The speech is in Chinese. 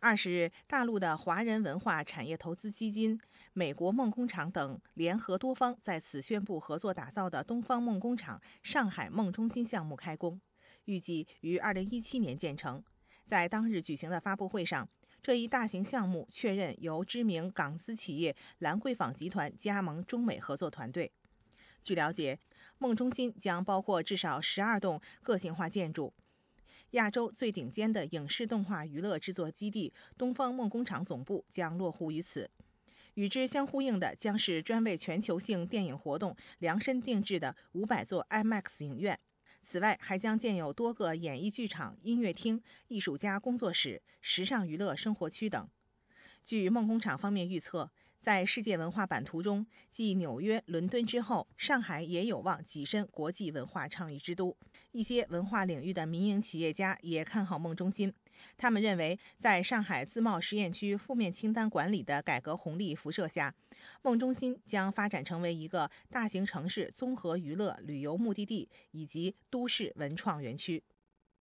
二十日，大陆的华人文化产业投资基金、美国梦工厂等联合多方在此宣布合作打造的东方梦工厂上海梦中心项目开工，预计于二零一七年建成。在当日举行的发布会上，这一大型项目确认由知名港资企业兰桂坊集团加盟中美合作团队。据了解，梦中心将包括至少十二栋个性化建筑。亚洲最顶尖的影视动画娱乐制作基地——东方梦工厂总部将落户于此。与之相呼应的将是专为全球性电影活动量身定制的500座 IMAX 影院。此外，还将建有多个演艺剧场、音乐厅、艺术家工作室、时尚娱乐生活区等。据梦工厂方面预测。在世界文化版图中，继纽约、伦敦之后，上海也有望跻身国际文化创意之都。一些文化领域的民营企业家也看好梦中心。他们认为，在上海自贸试验区负面清单管理的改革红利辐射下，梦中心将发展成为一个大型城市综合娱乐旅游目的地以及都市文创园区。